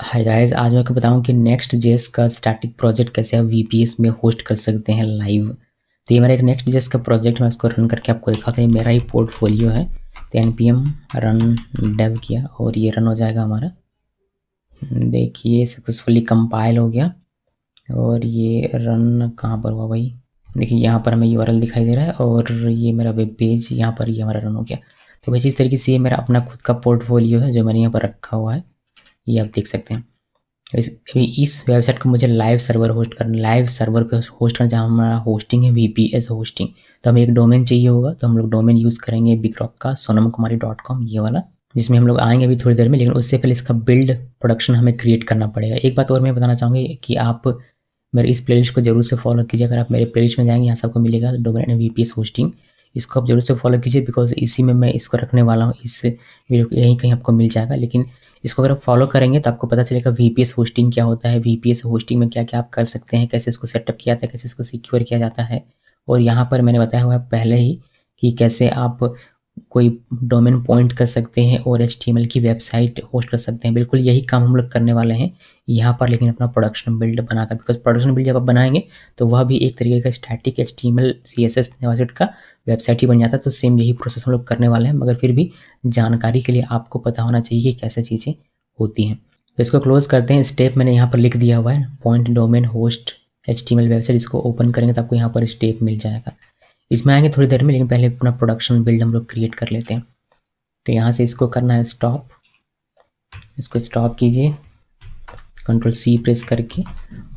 hi guys आज मैं आपको बताऊं कि नेक्स्ट जेस का स्टैटिक प्रोजेक्ट कैसे आप वी में होस्ट कर सकते हैं लाइव तो ये मेरा एक नेक्स्ट जेस का प्रोजेक्ट मैं इसको रन करके आपको दिखाता हूँ ये मेरा ही पोर्टफोलियो है तो N P M run dev किया और ये रन हो जाएगा हमारा देखिए सक्सेसफुली कंपाइल हो गया और ये रन कहाँ पर हुआ भाई देखिए यहाँ पर हमें ये यू दिखाई दे रहा है और ये मेरा वेब पेज यहाँ पर ये हमारा रन हो गया तो वैसे इस तरीके से ये मेरा अपना खुद का पोर्टफोलियो है जो मैंने यहाँ पर रखा हुआ है ये आप देख सकते हैं इस अभी इस वेबसाइट को मुझे लाइव सर्वर होस्ट करना लाइव सर्वर पे होस्ट करना जहाँ हमारा होस्टिंग है वी होस्टिंग तो हमें एक डोमेन चाहिए होगा तो हम लोग डोमेन यूज़ करेंगे बिक्रॉक का सोनम कुमारी डॉट कॉम ये वाला जिसमें हम लोग आएंगे अभी थोड़ी देर में लेकिन उससे पहले इसका बिल्ड प्रोडक्शन हमें क्रिएट करना पड़ेगा एक बात और मैं बताना चाहूँगी कि आप मेरे इस लिस्ट को जरूर से फॉलो कीजिए अगर आप मेरे लिस्ट में जाएंगे यहाँ सबको मिलेगा डोमेन वी होस्टिंग इसको आप जरूर से फॉलो कीजिए बिकॉज इसी में मैं इसको रखने वाला हूँ इस वीडियो को यहीं कहीं आपको मिल जाएगा लेकिन इसको अगर आप फॉलो करेंगे तो आपको पता चलेगा वी पी एस होस्टिंग क्या होता है वी पी एस होस्टिंग में क्या क्या आप कर सकते हैं कैसे इसको सेटअप किया जाता है कैसे इसको सिक्योर किया जाता है और यहाँ पर मैंने बताया हुआ है पहले ही कि कैसे आप कोई डोमेन पॉइंट कर सकते हैं और एच की वेबसाइट होस्ट कर सकते हैं बिल्कुल यही काम हम लोग करने वाले हैं यहाँ पर लेकिन अपना प्रोडक्शन बिल्ड बनाकर बिकॉज प्रोडक्शन बिल्ड जब आप बनाएंगे तो वह भी एक तरीके का static H T M L C S S का वेबसाइट ही बन जाता है तो सेम यही प्रोसेस हम लोग करने वाले हैं मगर फिर भी जानकारी के लिए आपको पता होना चाहिए कि कैसे चीज़ें होती हैं तो इसको क्लोज करते हैं स्टेप मैंने यहाँ पर लिख दिया हुआ है point domain host H website इसको ओपन करेंगे तो आपको यहाँ पर स्टेप मिल जाएगा इसमें आएंगे थोड़ी देर में लेकिन पहले अपना प्रोडक्शन बिल्ड हम लोग क्रिएट कर लेते हैं तो यहाँ से इसको करना है स्टॉप इसको स्टॉप कीजिए कंट्रोल सी प्रेस करके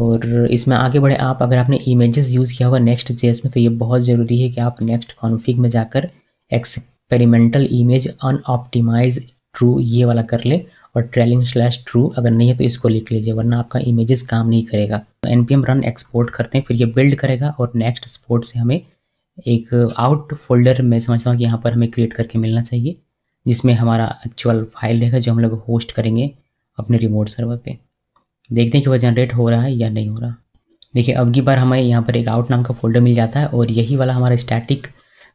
और इसमें आगे बढ़े आप अगर आपने इमेजेस यूज़ किया होगा नेक्स्ट जेएस में तो ये बहुत ज़रूरी है कि आप नेक्स्ट कॉन्फिग में जाकर एक्सपेरिमेंटल इमेज अनऑप्टिमाइज ट्रू ये वाला कर ले और ट्रेलिंग स्लैश ट्रू अगर नहीं है तो इसको लिख लीजिए वरना आपका इमेजेस काम नहीं करेगा N P M run export करते हैं फिर ये बिल्ड करेगा और नेक्स्ट एक्सपोर्ट से हमें एक आउट फोल्डर मैं समझता हूँ कि यहाँ पर हमें क्रिएट करके मिलना चाहिए जिसमें हमारा एक्चुअल फाइल रहेगा जो हम लोग होस्ट करेंगे अपने रिमोट सर्वर पे देखते हैं कि वह जनरेट हो रहा है या नहीं हो रहा देखिए अब की बार हमें यहाँ पर एक आउट नाम का फोल्डर मिल जाता है और यही वाला हमारा स्टैटिक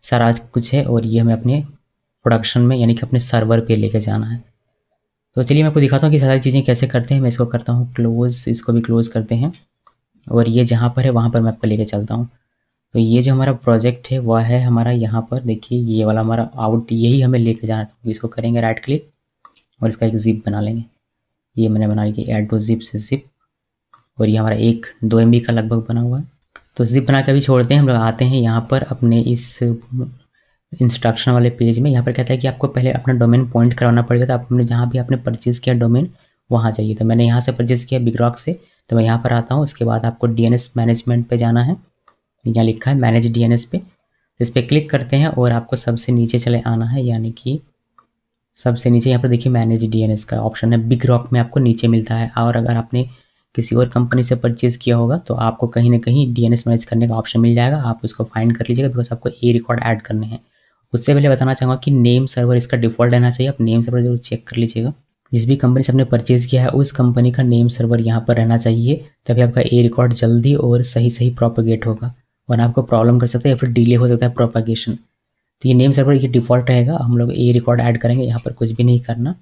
सारा कुछ है और ये हमें अपने प्रोडक्शन में यानी कि अपने सर्वर पर लेकर जाना है तो चलिए मैं आपको दिखाता हूँ कि सारी चीज़ें कैसे करते हैं मैं इसको करता हूँ क्लोज़ इसको भी क्लोज़ करते हैं और ये जहाँ पर है वहाँ पर मैं आपको लेकर चलता हूँ तो ये जो हमारा प्रोजेक्ट है वह है हमारा यहाँ पर देखिए ये वाला हमारा आउट यही हमें लेके जाना था तो इसको करेंगे राइट क्लिक और इसका एक जिप बना लेंगे ये मैंने बना लिया एड टू जिप से जिप और ये हमारा एक दो एम का लगभग बना हुआ है तो जिप बना के अभी छोड़ते हैं हम लोग आते हैं यहाँ पर अपने इस इंस्ट्रक्शन वाले पेज में यहाँ पर कहता है कि आपको पहले अपना डोमेन पॉइंट करवाना पड़ेगा तो आपने जहाँ भी आपने परचेज़ किया डोमेन वहाँ जाइए तो मैंने यहाँ से परचेज़ किया बिग रॉक से तो मैं यहाँ पर आता हूँ उसके बाद आपको डी मैनेजमेंट पर जाना है यहाँ लिखा है मैनेज डीएनएस पे तो इस पर क्लिक करते हैं और आपको सबसे नीचे चले आना है यानी कि सबसे नीचे यहाँ पर देखिए मैनेज डीएनएस का ऑप्शन है बिग रॉक में आपको नीचे मिलता है और अगर आपने किसी और कंपनी से परचेज़ किया होगा तो आपको कहीं ना कहीं डीएनएस मैनेज करने का ऑप्शन मिल जाएगा आप उसको फाइंड कर लीजिएगा बिकॉज आपको ए रिकॉर्ड ऐड करने हैं उससे पहले बताना चाहूँगा कि नेम सर्वर इसका डिफ़ॉल्ट रहना चाहिए आप नेम सर्वर जरूर चेक कर लीजिएगा जिस भी कंपनी से आपने परचेज़ किया है उस कंपनी का नेम सर्वर यहाँ पर रहना चाहिए तभी आपका ए रिकॉर्ड जल्दी और सही सही प्रोपोगेट होगा वरना आपको प्रॉब्लम कर सकता है या फिर डिले हो सकता है प्रोपागेशन तो ये नेम सर्वर ये डिफ़ॉल्ट रहेगा हम लोग ए रिकॉर्ड ऐड करेंगे यहाँ पर कुछ भी नहीं करना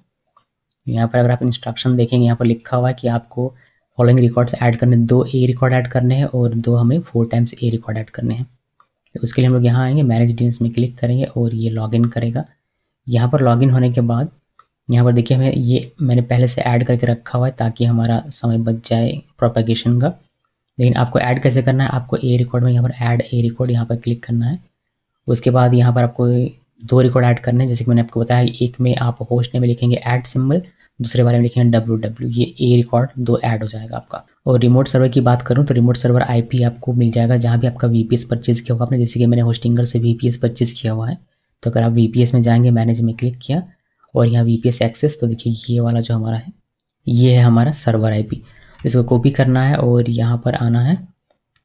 यहाँ पर अगर आप इंस्ट्रक्शन देखेंगे यहाँ पर लिखा हुआ है कि आपको फॉलोइंग रिकॉर्ड्स ऐड करने दो ए रिकॉर्ड ऐड करने हैं और दो हमें four times A record add करने हैं तो उसके लिए हम लोग यहाँ आएंगे मैनेज डील्स में क्लिक करेंगे और ये लॉगिन करेगा यहाँ पर लॉगिन होने के बाद यहाँ पर देखिए हमें ये मैंने पहले से ऐड करके रखा हुआ है ताकि हमारा समय बच जाए प्रोपागेशन का लेकिन आपको ऐड कैसे करना है आपको ए रिकॉर्ड में यहाँ पर ऐड ए रिकॉर्ड यहाँ पर क्लिक करना है उसके बाद यहाँ पर आपको दो रिकॉर्ड ऐड करने हैं जैसे कि मैंने आपको बताया एक में आप होस्ट नेम में लिखेंगे ऐड सिंबल दूसरे बारे में लिखेंगे डब्ल्यू डब्ल्यू ये ए रिकॉर्ड दो ऐड हो जाएगा आपका और रिमोट सर्वर की बात करूँ तो रिमोट सर्वर आईपी आपको मिल जाएगा जहाँ भी आपका वीपीएस परचेज किया होगा आपने जैसे कि मैंने होस्टिंगर से वीपीएस परचेज किया हुआ है तो अगर आप वीपीएस में जाएंगे मैनेज में क्लिक किया और यहाँ वीपीएस एक्सेस तो देखिए ये वाला जो हमारा है ये है हमारा सर्वर पी इसको कॉपी करना है और यहाँ पर आना है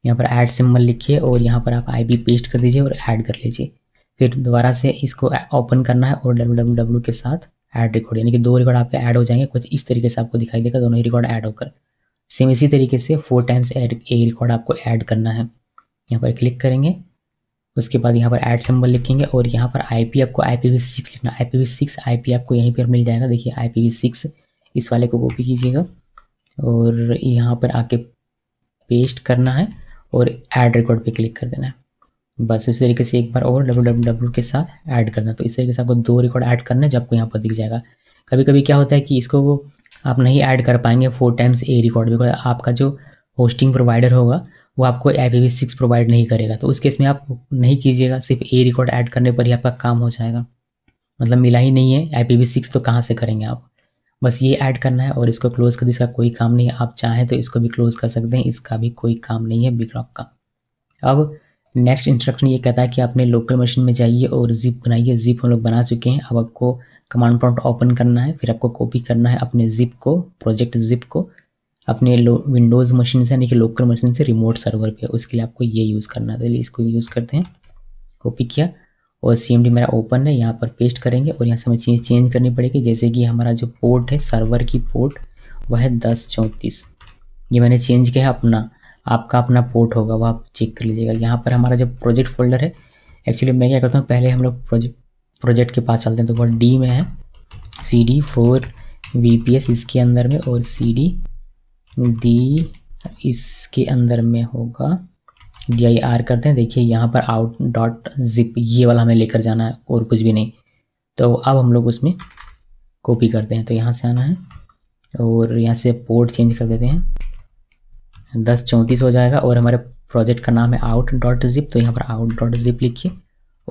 यहाँ पर ऐड सिंबल लिखिए और यहाँ पर आप आई पेस्ट कर दीजिए और ऐड कर लीजिए फिर दोबारा से इसको ओपन करना है और डब्ल्यू डब्ल्यू डब्ल्यू के साथ ऐड रिकॉर्ड यानी कि दो रिकॉर्ड आपके ऐड हो जाएंगे कुछ इस तरीके से आपको दिखाई देगा दोनों ही रिकॉर्ड ऐड होकर सेम इसी तरीके से फोर टाइम्स एक रिकॉर्ड आपको ऐड करना है यहाँ पर क्लिक करेंगे उसके बाद यहाँ पर ऐड सिंबल लिखेंगे और यहाँ पर आईपी आपको आई पी वी सिक्स लिखना I P V six I P आपको यहीं पर मिल जाएगा देखिए आई पी वी सिक्स इस वाले को कॉपी कीजिएगा और यहाँ पर आके पेस्ट करना है और ऐड रिकॉर्ड पे क्लिक कर देना है बस इस तरीके से एक बार और डब्ल्यू डब्ल्यू डब्ल्यू के साथ ऐड करना तो इस तरीके से आपको दो रिकॉर्ड ऐड करना है जो आपको यहाँ पर दिख जाएगा कभी कभी क्या होता है कि इसको वो आप नहीं ऐड कर पाएंगे four times A record because आपका जो होस्टिंग प्रोवाइडर होगा वो आपको आई पी सिक्स प्रोवाइड नहीं करेगा तो उस केस में आप नहीं कीजिएगा सिर्फ ए रिकॉर्ड ऐड करने पर ही आपका काम हो जाएगा मतलब मिला ही नहीं है आई पी वी सिक्स तो कहाँ से करेंगे आप बस ये ऐड करना है और इसको क्लोज़ कर इसका कोई काम नहीं है आप चाहें तो इसको भी क्लोज़ कर सकते हैं इसका भी कोई काम नहीं है बिग रॉक का अब नेक्स्ट इंस्ट्रक्शन ये कहता है कि आपने लोकल मशीन में जाइए और जिप बनाइए जिप हम लोग बना चुके हैं अब आपको कमांड प्रॉम्प्ट ओपन करना है फिर आपको कॉपी करना है अपने जिप को प्रोजेक्ट जिप को अपने विंडोज़ मशीन से यानी कि लोकल मशीन से रिमोट सर्वर पे उसके लिए आपको ये यूज़ करना है तो इसको यूज़ करते हैं कॉपी किया और सी मेरा ओपन है यहाँ पर पेस्ट करेंगे और यहाँ से हमें चीज़ चेंज करनी पड़ेगी जैसे कि हमारा जो पोर्ट है सर्वर की पोर्ट वह है दस चौंतीस ये मैंने चेंज किया है अपना आपका अपना पोर्ट होगा वह आप चेक कर लीजिएगा यहाँ पर हमारा जो प्रोजेक्ट फोल्डर है एक्चुअली मैं क्या करता हूँ पहले हम लोग प्रोजेक्ट प्रोजेक्ट के पास चलते हैं तो वह डी में है C D four V P S इसके अंदर में और सी डी डी इसके अंदर में होगा डी आई आर करते हैं देखिए यहाँ पर आउट डॉट जिप ये वाला हमें लेकर जाना है और कुछ भी नहीं तो अब हम लोग उसमें कॉपी करते हैं तो यहाँ से आना है और यहाँ से पोर्ट चेंज कर देते हैं दस चौंतीस हो जाएगा और हमारे प्रोजेक्ट का नाम है आउट डॉट जिप तो यहाँ पर आउट डॉट जिप लिखिए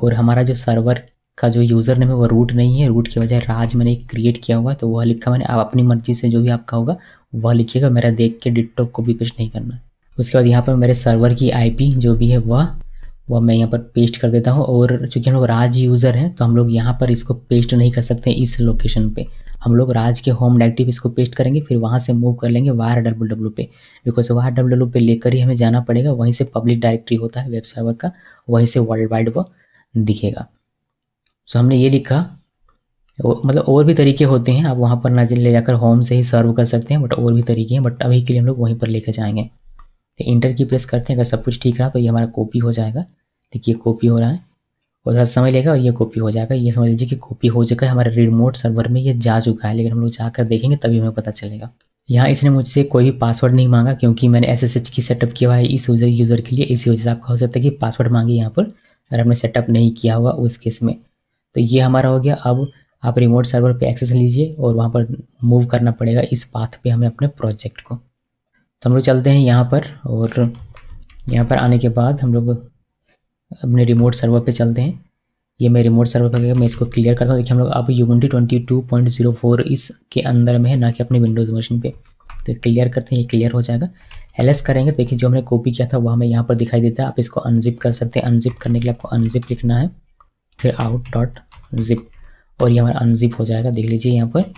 और हमारा जो सर्वर का जो यूज़र नेम है वो रूट नहीं है रूट की वजह राज मैंने क्रिएट किया हुआ तो वह लिखा मैंने आप अपनी मर्जी से जो भी आपका होगा वह लिखिएगा मेरा देख के डिटॉप को भी पेश नहीं करना है उसके बाद यहाँ पर मेरे सर्वर की आईपी जो भी है वह वह मैं यहाँ पर पेस्ट कर देता हूँ और चूँकि हम लोग राज यूज़र हैं तो हम लोग यहाँ पर इसको पेस्ट नहीं कर सकते इस लोकेशन पे हम लोग राज के होम डायरेक्टिव इसको पेस्ट करेंगे फिर वहाँ से मूव कर लेंगे वार डब्ल्यू डब्ल्यू पे बिकॉज वार डब्ल्यू डब्ल्यू पे लेकर ही हमें जाना पड़ेगा वहीं से पब्लिक डायरेक्टरी होता है वेब सर्वर का वहीं से वर्ल्ड वाइड वह दिखेगा सो हमने ये लिखा मतलब और भी तरीके होते हैं आप वहाँ पर ना ले जाकर होम से ही सर्व कर सकते हैं बट और भी तरीके हैं बट अभी के लिए हम लोग वहीं पर लेकर जाएंगे तो इंटर की प्रेस करते हैं अगर सब कुछ ठीक रहा तो ये हमारा कॉपी हो जाएगा देखिए कॉपी हो रहा है और थोड़ा समय लेगा और ये कॉपी हो जाएगा ये समझ लीजिए कि कॉपी हो चुका है हमारे रिमोट सर्वर में ये जा चुका है लेकिन हम लोग जाकर देखेंगे तभी हमें पता चलेगा यहाँ इसने मुझसे कोई भी पासवर्ड नहीं मांगा क्योंकि मैंने एस की सेटअप किया हुआ है इस यूज़र यूज़र के लिए इसी वजह से आपका हो सकता है कि पासवर्ड मांगे यहाँ पर अगर हमने सेटअप नहीं किया हुआ उस केस में तो ये हमारा हो गया अब आप रिमोट सर्वर पे एक्सेस लीजिए और वहाँ पर मूव करना पड़ेगा इस पाथ पे हमें अपने प्रोजेक्ट को तो हम लोग चलते हैं यहाँ पर और यहाँ पर आने के बाद हम लोग अपने रिमोट सर्वर पे चलते हैं ये मैं रिमोट सर्वर पर मैं इसको क्लियर करता हूँ देखिए हम लोग अब Unity twenty two point zero four इसके अंदर में है ना कि अपने विंडोज़ मशीन पे तो क्लियर करते हैं ये क्लियर हो जाएगा एल करेंगे देखिए जो हमने कॉपी किया था वो हमें यहाँ पर दिखाई देता है आप इसको अनजिप कर सकते हैं अनजिप करने के लिए आपको अनजिप लिखना है फिर आउट डॉट जिप और ये हमारा अनजिप हो जाएगा देख लीजिए यहाँ पर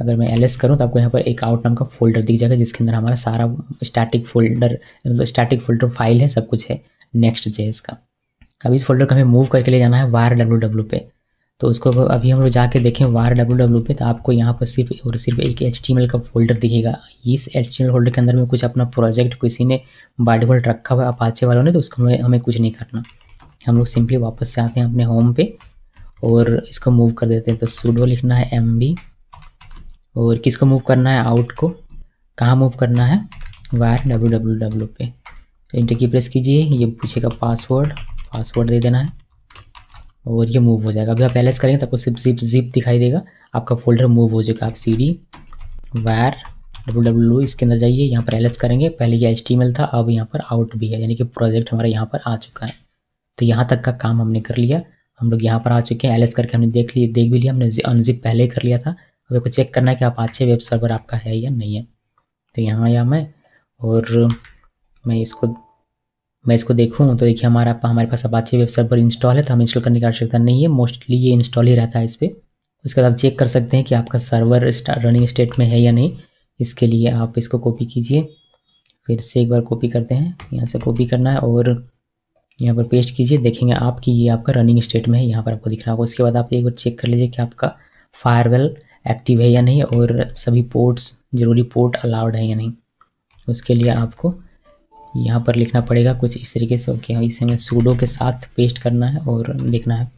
अगर मैं एल एस करूँ तो आपको यहाँ पर एक आउट नाम का फोल्डर दिख जाएगा जिसके अंदर हमारा सारा स्टैटिक फोल्डर मतलब स्टैटिक फोल्डर फाइल है सब कुछ है नेक्स्ट जे इसका अब इस फोल्डर का हमें मूव करके ले जाना है वायर डब्ल्यू डब्ल्यू पे तो उसको अभी हम लोग जाके देखें वायर डब्ल्यू डब्ल्यू पे तो आपको यहाँ पर सिर्फ और सिर्फ एक एच का फोल्डर दिखेगा इस एच फोल्डर के अंदर में कुछ अपना प्रोजेक्ट किसी ने बाडी वोल्ट रखा हुआ अपाचे वालों ने तो उसको हमें हमें कुछ नहीं करना हम लोग सिंपली वापस से आते हैं अपने होम पे और इसको मूव कर देते हैं तो सूडो लिखना है एम बी और किसको मूव करना है आउट को कहाँ मूव करना है वायर डब्ल्यू डब्ल्यू डब्ल्यू पे तो इंटर की प्रेस कीजिए ये पूछेगा पासवर्ड पासवर्ड दे देना है और ये मूव हो जाएगा अभी आप बैलेंस करेंगे तो आपको सिर्फ जिप जिप दिखाई देगा आपका फोल्डर मूव हो जाएगा आप C D var W W इसके अंदर जाइए यहाँ पर एलएस करेंगे पहले ये एच था अब यहाँ पर आउट भी है यानी कि प्रोजेक्ट हमारा यहाँ पर आ चुका है तो यहाँ तक का काम हमने कर लिया हम लोग यहाँ पर आ चुके हैं एलएस करके हमने देख लिए देख भी लिया हमने अनजिप पहले कर लिया था अब को चेक करना है कि आप अच्छे वेब सर्वर आपका है या नहीं है तो यहाँ आया मैं और मैं इसको मैं इसको देखूँ तो देखिए हमारा हमारे पास अब अच्छे वेब सर्वर इंस्टॉल है तो हम इंस्टॉल करने की आवश्यकता नहीं है मोस्टली ये इंस्टॉल ही रहता है इस पर उसके बाद आप चेक कर सकते हैं कि आपका सर्वर रनिंग स्टेट में है या नहीं इसके लिए आप इसको कॉपी कीजिए फिर से एक बार कॉपी करते हैं यहाँ से कॉपी करना है और यहाँ पर पेस्ट कीजिए देखेंगे आपकी ये आपका रनिंग स्टेट में है यहाँ पर आपको दिख रहा होगा उसके बाद आप एक बार चेक कर लीजिए कि आपका फायरवेल एक्टिव है या नहीं और सभी पोर्ट्स ज़रूरी पोर्ट अलाउड है या नहीं उसके लिए आपको यहाँ पर लिखना पड़ेगा कुछ इस तरीके से ओके इसे हमें सूडो के साथ पेस्ट करना है और देखना है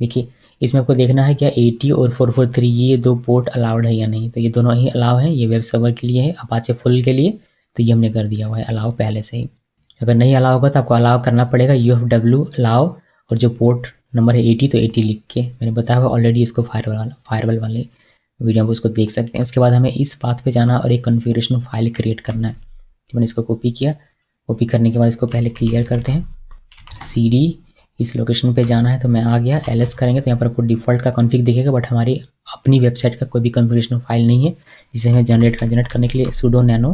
देखिए इसमें आपको देखना है क्या 80 और 443 ये दो पोर्ट अलाउड है या नहीं तो ये दोनों ही अलाउ है ये वेब सर्वर के लिए है अपाचे फुल के लिए तो ये हमने कर दिया हुआ है अलाउ पहले से ही अगर नहीं अलाउ होगा तो आपको अलाउ करना पड़ेगा यू एफ डब्ल्यू अलाउ और जो पोर्ट नंबर है एटी तो एटी लिख के मैंने बताया हुआ ऑलरेडी इसको फायरवल वाला फायरवल वाले वीडियो आप उसको देख सकते हैं उसके बाद हमें इस बात पे जाना और एक कन्फिग्रेशन फाइल क्रिएट करना है तो मैंने इसको कॉपी किया कॉपी करने के बाद इसको पहले क्लियर करते हैं सी डी इस लोकेशन पे जाना है तो मैं आ गया एल एस करेंगे तो यहाँ पर आपको डिफ़ॉल्ट का कॉन्फ़िग दिखेगा बट हमारी अपनी वेबसाइट का कोई भी कन्फिग्रेशन फाइल नहीं है जिसे हमें जनरेट जनरेट करने के लिए सुडो नैनो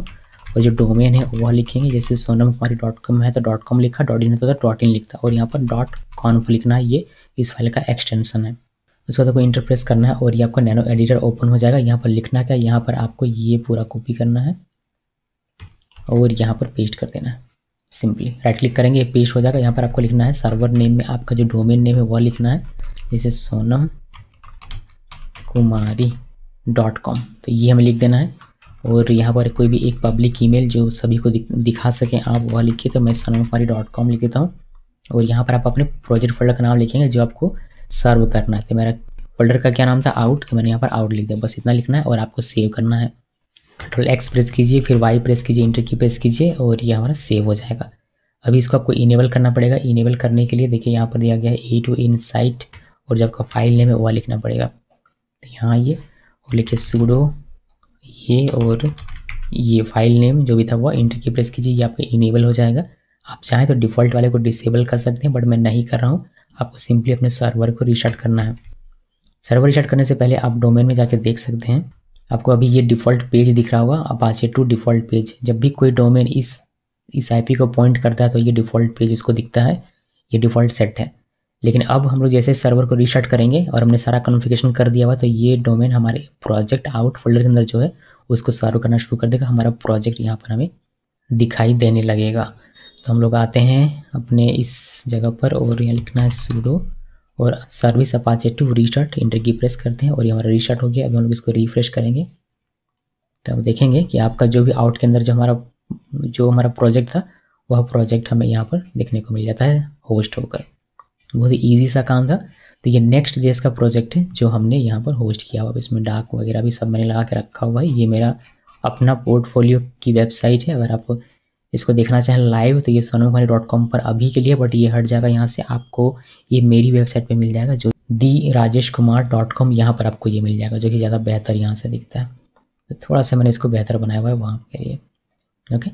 और जो डोमेन है वह लिखेंगे जैसे सोनम कुमारी डॉट कॉम है तो डॉट कॉम लिखा डॉट इन होता तो डॉट इन लिखता और यहाँ पर डॉट कॉन्फ लिखना ये इस फाइल का एक्सटेंशन है उसके बाद आपको इंटरप्रेस करना है और ये आपका नैनो एडिटर ओपन हो जाएगा यहाँ पर लिखना क्या यहाँ पर आपको ये पूरा कॉपी करना है और यहाँ पर पेस्ट कर देना है सिंपली राइट क्लिक करेंगे पेस्ट हो जाएगा यहाँ पर आपको लिखना है सर्वर नेम में आपका जो डोमेन नेम है वह लिखना है जैसे सोनम कुमारी डॉट कॉम तो ये हमें लिख देना है और यहाँ पर कोई भी एक पब्लिक ईमेल जो सभी को दिखा सकें आप वह लिखिए तो मैं सोनम कुमारी डॉट कॉम लिख देता हूँ और यहाँ पर आप अपने प्रोजेक्ट फोल्डर का नाम लिखेंगे जो आपको सर्व करना है तो मेरा फोल्डर का क्या नाम था आउट तो मैंने यहाँ पर आउट लिख दिया बस इतना लिखना है और आपको सेव करना है कंट्रोल एक्स प्रेस कीजिए फिर वाई प्रेस कीजिए इंटर की प्रेस कीजिए और ये हमारा सेव हो जाएगा अभी इसको आपको इनेबल करना पड़ेगा इनेबल करने के लिए देखिए यहाँ पर दिया गया है ए टू इन साइट और जब आपका फाइल नेम है वह लिखना पड़ेगा तो यहाँ आइए और लिखिए सूडो ये और ये फाइल नेम जो भी था वो इंटर की प्रेस कीजिए ये आपका इनेबल हो जाएगा आप चाहें तो डिफ़ॉल्ट वाले को डिसेबल कर सकते हैं बट मैं नहीं कर रहा हूँ आपको सिंपली अपने सर्वर को रिस्टार्ट करना है सर्वर रिस्टार्ट करने से पहले आप डोमेन में जाके देख सकते हैं आपको अभी ये डिफ़ॉल्ट पेज दिख रहा होगा आप आचे टू डिफ़ॉल्ट पेज जब भी कोई डोमेन इस इस आईपी को पॉइंट करता है तो ये डिफ़ॉल्ट पेज उसको दिखता है ये डिफ़ॉल्ट सेट है लेकिन अब हम लोग जैसे सर्वर को रिस्टार्ट करेंगे और हमने सारा कॉन्फ़िगरेशन कर दिया हुआ तो ये डोमेन हमारे प्रोजेक्ट आउट फोल्डर के अंदर जो है उसको सर्व करना शुरू कर देगा हमारा प्रोजेक्ट यहाँ पर हमें दिखाई देने लगेगा तो हम लोग आते हैं अपने इस जगह पर और यहाँ लिखना है सूडो और service Apache two restart enter key press करते हैं और ये हमारा रीस्टार्ट हो गया अब हम लोग इसको रिफ्रेश करेंगे तो अब देखेंगे कि आपका जो भी आउट के अंदर जो हमारा जो हमारा प्रोजेक्ट था वह प्रोजेक्ट हमें यहाँ पर देखने को मिल जाता है होस्ट होकर बहुत ही ईजी सा काम था तो ये नेक्स्ट जेस का प्रोजेक्ट है जो हमने यहाँ पर होस्ट किया हुआ इसमें डाक वगैरह भी सब मैंने लगा के रखा हुआ है ये मेरा अपना पोर्टफोलियो की वेबसाइट है अगर आप इसको देखना चाहें लाइव तो ये सोनम कुमारी डॉट कॉम पर अभी के लिए बट ये हट जाएगा यहाँ से आपको ये मेरी वेबसाइट पर मिल जाएगा जो the Rajesh Kumar dot com यहाँ पर आपको ये मिल जाएगा जो कि ज़्यादा बेहतर यहाँ से दिखता है तो थोड़ा सा मैंने इसको बेहतर बनाया हुआ है वहाँ के लिए ओके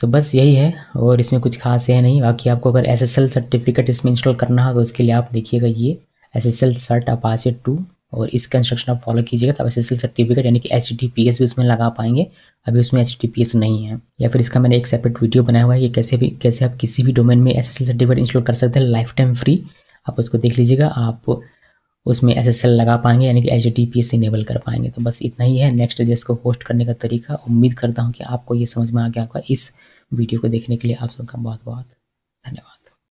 सो बस यही है और इसमें कुछ खास है नहीं बाकी आपको अगर एस सर्टिफिकेट इसमें इंस्टॉल करना है तो उसके लिए आप देखिएगा ये S S L cert Apache two और इसका इंस्ट्रक्शन आप फॉलो कीजिएगा तो आप एस सर्टिफिकेट यानी कि एच भी उसमें लगा पाएंगे अभी उसमें एच नहीं है या फिर इसका मैंने एक सेपरेट वीडियो बनाया हुआ है कि कैसे भी कैसे आप किसी भी डोमेन में एस एस सर्टिफिकेट इंस्टॉल कर सकते हैं लाइफ टाइम फ्री आप उसको देख लीजिएगा आप उसमें एस लगा पाएंगे यानी कि एच इनेबल कर पाएंगे तो बस इतना ही है नेक्स्ट डे इसको होस्ट करने का तरीका उम्मीद करता हूँ कि आपको ये समझ में आ गया होगा इस वीडियो को देखने के लिए आप सबका बहुत बहुत धन्यवाद